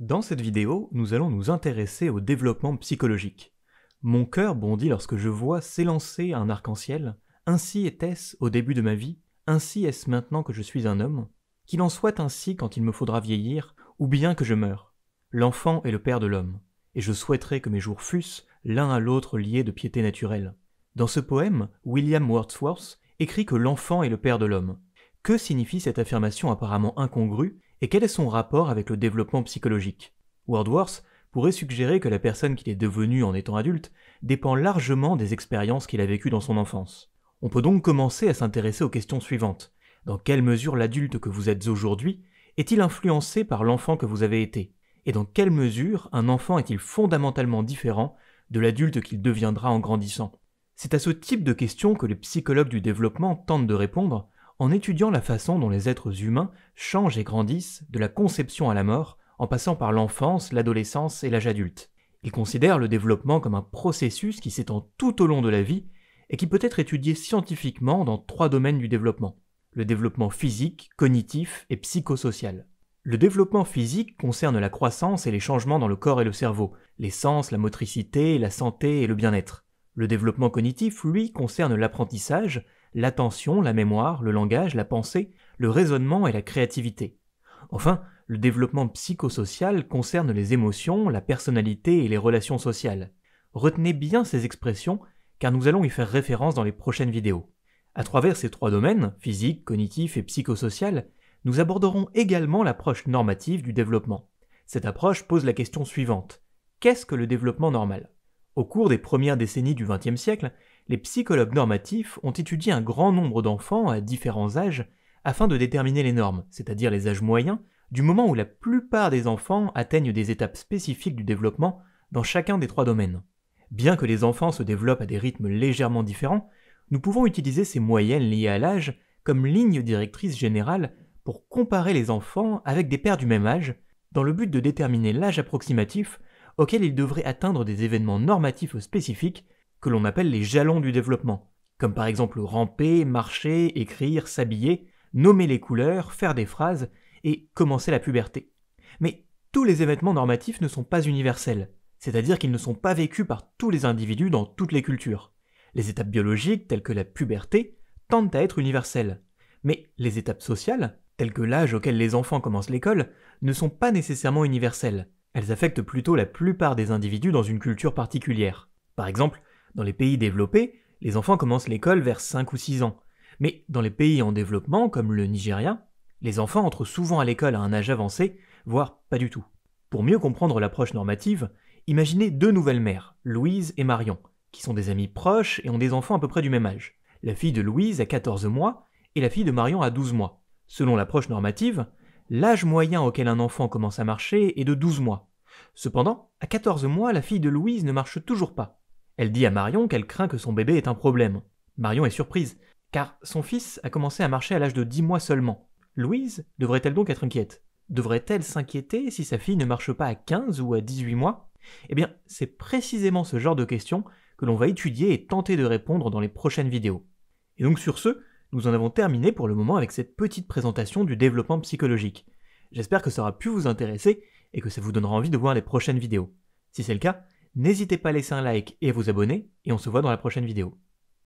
Dans cette vidéo, nous allons nous intéresser au développement psychologique. Mon cœur bondit lorsque je vois s'élancer un arc-en-ciel, ainsi était-ce au début de ma vie, ainsi est-ce maintenant que je suis un homme, qu'il en soit ainsi quand il me faudra vieillir, ou bien que je meure. L'enfant est le père de l'homme, et je souhaiterais que mes jours fussent l'un à l'autre liés de piété naturelle. Dans ce poème, William Wordsworth écrit que l'enfant est le père de l'homme. Que signifie cette affirmation apparemment incongrue et quel est son rapport avec le développement psychologique Wordworth pourrait suggérer que la personne qu'il est devenue en étant adulte dépend largement des expériences qu'il a vécues dans son enfance. On peut donc commencer à s'intéresser aux questions suivantes. Dans quelle mesure l'adulte que vous êtes aujourd'hui est-il influencé par l'enfant que vous avez été Et dans quelle mesure un enfant est-il fondamentalement différent de l'adulte qu'il deviendra en grandissant C'est à ce type de questions que les psychologues du développement tentent de répondre en étudiant la façon dont les êtres humains changent et grandissent de la conception à la mort, en passant par l'enfance, l'adolescence et l'âge adulte. Il considère le développement comme un processus qui s'étend tout au long de la vie et qui peut être étudié scientifiquement dans trois domaines du développement. Le développement physique, cognitif et psychosocial. Le développement physique concerne la croissance et les changements dans le corps et le cerveau, les sens, la motricité, la santé et le bien-être. Le développement cognitif, lui, concerne l'apprentissage, l'attention, la mémoire, le langage, la pensée, le raisonnement et la créativité. Enfin, le développement psychosocial concerne les émotions, la personnalité et les relations sociales. Retenez bien ces expressions car nous allons y faire référence dans les prochaines vidéos. À travers ces trois domaines, physique, cognitif et psychosocial, nous aborderons également l'approche normative du développement. Cette approche pose la question suivante. Qu'est-ce que le développement normal Au cours des premières décennies du XXe siècle, les psychologues normatifs ont étudié un grand nombre d'enfants à différents âges afin de déterminer les normes, c'est-à-dire les âges moyens, du moment où la plupart des enfants atteignent des étapes spécifiques du développement dans chacun des trois domaines. Bien que les enfants se développent à des rythmes légèrement différents, nous pouvons utiliser ces moyennes liées à l'âge comme ligne directrice générale pour comparer les enfants avec des pères du même âge, dans le but de déterminer l'âge approximatif auquel ils devraient atteindre des événements normatifs spécifiques que l'on appelle les jalons du développement, comme par exemple ramper, marcher, écrire, s'habiller, nommer les couleurs, faire des phrases et commencer la puberté. Mais tous les événements normatifs ne sont pas universels, c'est-à-dire qu'ils ne sont pas vécus par tous les individus dans toutes les cultures. Les étapes biologiques, telles que la puberté, tendent à être universelles. Mais les étapes sociales, telles que l'âge auquel les enfants commencent l'école, ne sont pas nécessairement universelles. Elles affectent plutôt la plupart des individus dans une culture particulière. Par exemple, dans les pays développés, les enfants commencent l'école vers 5 ou 6 ans. Mais dans les pays en développement, comme le Nigeria, les enfants entrent souvent à l'école à un âge avancé, voire pas du tout. Pour mieux comprendre l'approche normative, imaginez deux nouvelles mères, Louise et Marion, qui sont des amies proches et ont des enfants à peu près du même âge. La fille de Louise a 14 mois et la fille de Marion a 12 mois. Selon l'approche normative, l'âge moyen auquel un enfant commence à marcher est de 12 mois. Cependant, à 14 mois, la fille de Louise ne marche toujours pas. Elle dit à Marion qu'elle craint que son bébé ait un problème. Marion est surprise, car son fils a commencé à marcher à l'âge de 10 mois seulement. Louise devrait-elle donc être inquiète Devrait-elle s'inquiéter si sa fille ne marche pas à 15 ou à 18 mois Eh bien, c'est précisément ce genre de questions que l'on va étudier et tenter de répondre dans les prochaines vidéos. Et donc sur ce, nous en avons terminé pour le moment avec cette petite présentation du développement psychologique. J'espère que ça aura pu vous intéresser et que ça vous donnera envie de voir les prochaines vidéos. Si c'est le cas, N'hésitez pas à laisser un like et à vous abonner, et on se voit dans la prochaine vidéo.